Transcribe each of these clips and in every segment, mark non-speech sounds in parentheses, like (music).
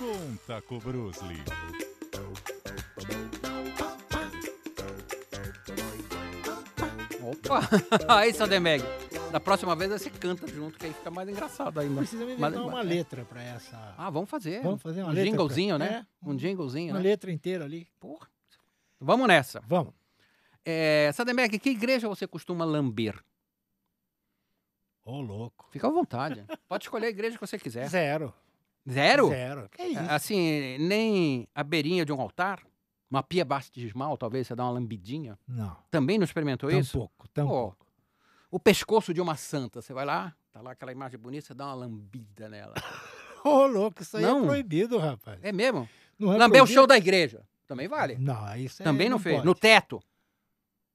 Conta com Bruce Lee. Opa! (laughs) aí, Sandemeg. Da próxima vez você canta junto, que aí fica mais engraçado ainda. Precisa me inventar mais, uma mais... É. letra pra essa. Ah, vamos fazer. Vamos fazer uma um letra. Jinglezinho, pra... né? É, um jinglezinho, Uma né? letra inteira ali. Porra. Vamos nessa. Vamos. É, que igreja você costuma lamber? Ô, oh, louco. Fica à vontade. Pode escolher a igreja que você quiser. Zero. Zero? Zero. Que isso? É. Assim, nem a beirinha de um altar? Uma pia baixa de esmal, talvez, você dá uma lambidinha? Não. Também não experimentou tampouco, isso? Tampouco, tampouco. o pescoço de uma santa, você vai lá, tá lá aquela imagem bonita, você dá uma lambida nela. (laughs) Ô, oh, louco, isso aí é não. é proibido, rapaz. É mesmo? Não é Lamber o show da igreja. Também vale. Não, isso é. Também não, não fez. Pode. No teto.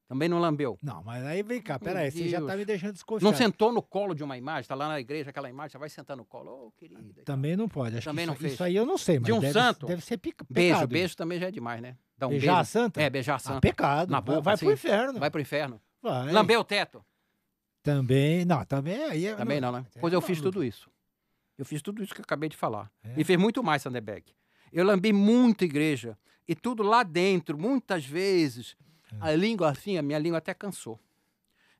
Também não lambeu. Não, mas aí vem cá, peraí, você já tá me deixando desconfiado. Não sentou no colo de uma imagem, tá lá na igreja aquela imagem, já vai sentar no colo, ô oh, querida. Também não pode, acho também que não isso, fez. isso aí eu não sei, mas de um deve, santo, deve ser pecado. Beijo, beijo também já é demais, né? Dá um beijar beijo. a santa? É, beijar a ah, santa. Ah, pecado, na boca, vai assim, pro inferno. Vai pro inferno. Vai. Lambeu o teto. Também, não, também aí... É, também não, não né? É, pois eu fiz tudo isso. Eu fiz tudo isso que eu acabei de falar. É. E fez muito mais, Sanderbeck. Eu lambi muita igreja. E tudo lá dentro, muitas vezes a língua, assim, a minha língua até cansou.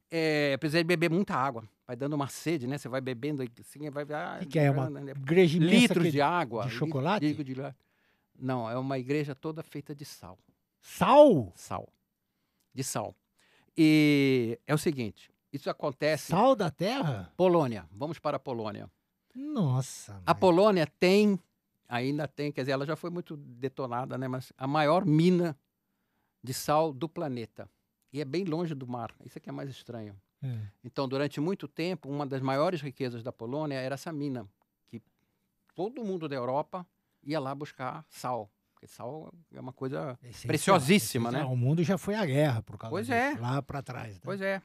É, precisei beber muita água. Vai dando uma sede, né? Você vai bebendo assim, vai. Ah, e que é uma né? igreja Litros que... É de água. De chocolate? Litro de... Não, é uma igreja toda feita de sal. Sal? Sal. De sal. E é o seguinte: isso acontece. Sal da terra? Polônia. Vamos para a Polônia. Nossa. A Polônia tem, ainda tem, quer dizer, ela já foi muito detonada, né? Mas a maior mina de sal do planeta. E é bem longe do mar. Isso é que é mais estranho. É. Então, durante muito tempo, uma das maiores riquezas da Polônia era essa mina, que todo mundo da Europa ia lá buscar sal. Porque sal é uma coisa é preciosíssima, é né? O mundo já foi à guerra por causa pois disso, é. lá para trás. Né? Pois é.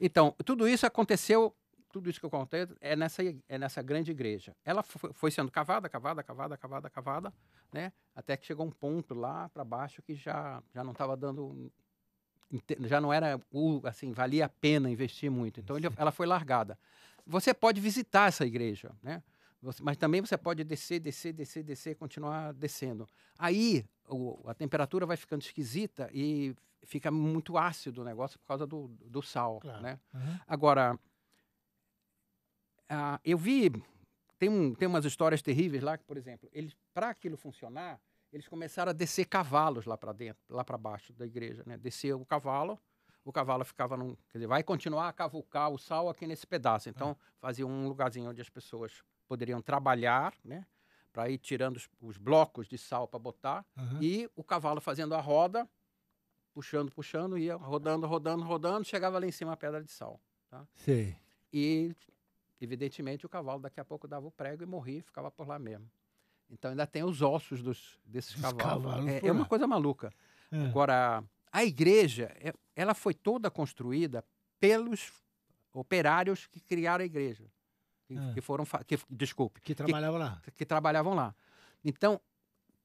Então, tudo isso aconteceu tudo isso que acontece é nessa, é nessa grande igreja. Ela foi sendo cavada, cavada, cavada, cavada, cavada, né? Até que chegou um ponto lá para baixo que já, já não estava dando. Já não era, assim, valia a pena investir muito. Então ele, ela foi largada. Você pode visitar essa igreja, né? Você, mas também você pode descer, descer, descer, descer, continuar descendo. Aí o, a temperatura vai ficando esquisita e fica muito ácido o negócio por causa do, do sal, claro. né? Uhum. Agora, ah, eu vi, tem, um, tem umas histórias terríveis lá, que, por exemplo, eles para aquilo funcionar, eles começaram a descer cavalos lá para dentro, lá para baixo da igreja, né? Descia o cavalo, o cavalo ficava num, quer dizer, vai continuar a cavucar o sal aqui nesse pedaço. É. Então, ah. fazia um lugarzinho onde as pessoas poderiam trabalhar, né? Para ir tirando os, os, blocos de sal para botar uhum. e o cavalo fazendo a roda, puxando, puxando, ia rodando, rodando, rodando, chegava lá em cima a pedra de sal, tá? E Evidentemente, o cavalo daqui a pouco dava o prego e morria e ficava por lá mesmo. Então ainda tem os ossos dos, desses cavalos. cavalos é, é, uma coisa maluca. É. Agora, a igreja, é, ela foi toda construída pelos operários que criaram a igreja. Que, é. que foram, que, desculpe. Que trabalhavam lá. Que trabalhavam lá. Então,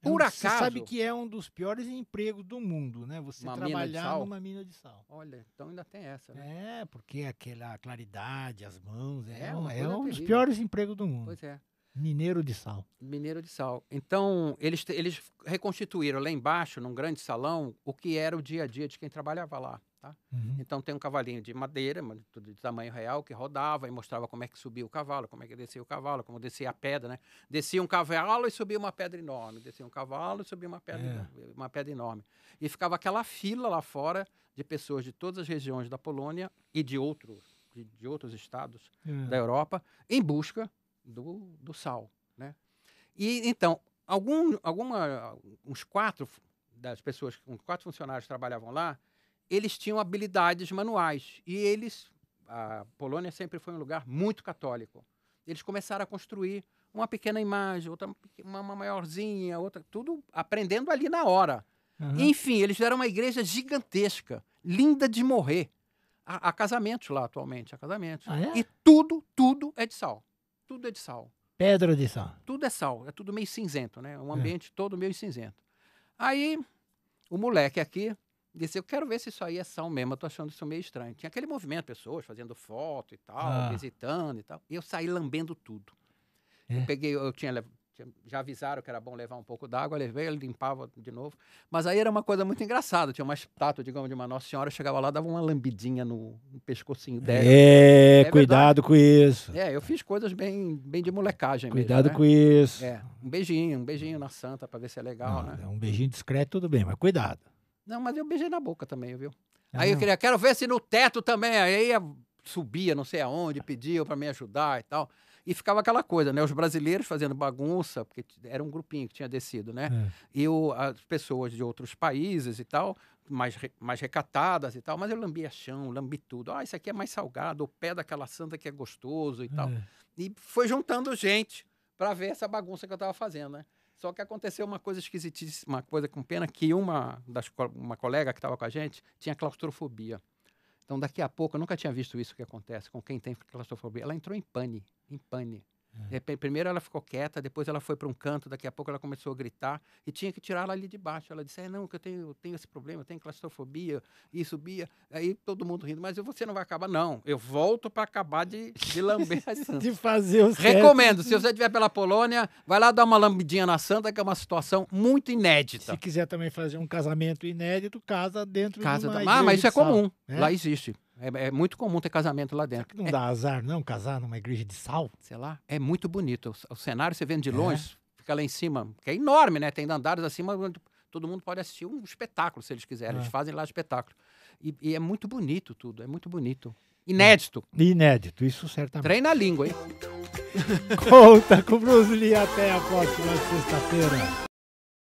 por acaso. Então, você sabe que é um dos piores empregos do mundo, né? Você trabalhar numa mina de sal. Olha, então ainda tem essa, né? É, porque aquela claridade, as mãos, é, é, um, é um dos piores empregos do mundo. Pois é. Mineiro de sal. Mineiro de sal. Então, eles, eles reconstituíram lá embaixo, num grande salão, o que era o dia a dia de quem trabalhava lá. Tá? Uhum. Então tem um cavalinho de madeira, de tamanho real, que rodava e mostrava como é que subia o cavalo, como é que descia o cavalo, como descia a pedra, né? Descia um cavalo e subia uma pedra enorme, descia um cavalo e subia uma pedra, é. enorme, uma pedra enorme. E ficava aquela fila lá fora de pessoas de todas as regiões da Polônia e de outros de, de, outros estados é. da Europa em busca do, do sal, né? E então algum, alguma, uns quatro das pessoas, uns quatro funcionários trabalhavam lá eles tinham habilidades manuais. E eles, a Polônia sempre foi um lugar muito católico. Eles começaram a construir uma pequena imagem, outra uma, maiorzinha, outra, tudo aprendendo ali na hora. Uhum. Enfim, eles deram uma igreja gigantesca, linda de morrer. Há, há casamentos lá atualmente, há casamentos. Ah, é? E tudo, tudo é de sal. Tudo é de sal. Pedra de sal. Tudo é sal, é tudo meio cinzento, né? Um é. ambiente é. todo meio cinzento. Aí, o moleque aqui, disse, eu quero ver se isso aí é são mesmo, eu tô achando isso meio estranho. Tinha aquele movimento, pessoas fazendo foto e tal, ah. visitando e tal. E eu saí lambendo tudo. É. Eu peguei, eu tinha, já avisaram que era bom levar um pouco d'água, levei, ele limpava de novo. Mas aí era uma coisa muito engraçada. Tinha uma estátua, digamos, de uma Nossa Senhora, chegava lá, dava uma lambidinha no, no pescocinho dela. É, é cuidado com isso. É, eu fiz coisas bem, bem de molecagem Cuidado mesmo, Cuidado né? com isso. É, um beijinho, um beijinho na santa para ver se é legal, Não, né? Um beijinho discreto, tudo bem, mas cuidado. Não, mas eu beijei na boca também, viu? Ah, aí eu queria, quero ver se no teto também. Aí subia, não sei aonde, pediu para me ajudar e tal. E ficava aquela coisa, né? Os brasileiros fazendo bagunça, porque era um grupinho que tinha descido, né? É. E o, as pessoas de outros países e tal, mais, mais recatadas e tal, mas eu lambia chão, lambi tudo. Ah, isso aqui é mais salgado, o pé daquela santa que é gostoso e é. tal. E foi juntando gente para ver essa bagunça que eu estava fazendo, né? Só que aconteceu uma coisa esquisitíssima, uma coisa com pena, que uma das uma colega que estava com a gente tinha claustrofobia. Então, daqui a pouco, eu nunca tinha visto isso que acontece com quem tem claustrofobia. Ela entrou em pane, em pane. É. Primeiro ela ficou quieta, depois ela foi para um canto, daqui a pouco ela começou a gritar e tinha que tirá-la ali de baixo. Ela disse: É, não, que eu tenho, eu tenho esse problema, eu tenho claustrofobia, e subia. Aí todo mundo rindo, mas você não vai acabar, não. Eu volto para acabar de, de lamber as (laughs) de fazer o certo. Recomendo, se você estiver pela Polônia, vai lá dar uma lambidinha na santa, que é uma situação muito inédita. Se quiser também fazer um casamento inédito, casa dentro casa de uma da... Ah, mas isso é comum, é. lá existe. É, é, muito comum ter casamento lá dentro. Será que não é, dá azar, não, casar numa igreja de sal? Sei lá. É muito bonito. O, o cenário, você vendo de é. longe, é. fica lá em cima, que é enorme, né? Tem andares acima onde todo mundo pode assistir um espetáculo, se eles quiserem. Eles é. fazem lá espetáculo. E, e, é muito bonito tudo, é muito bonito. Inédito. É. Inédito, isso certamente. Treina a língua, hein? (laughs) Conta com o Bruce Lee. Até a próxima sexta-feira.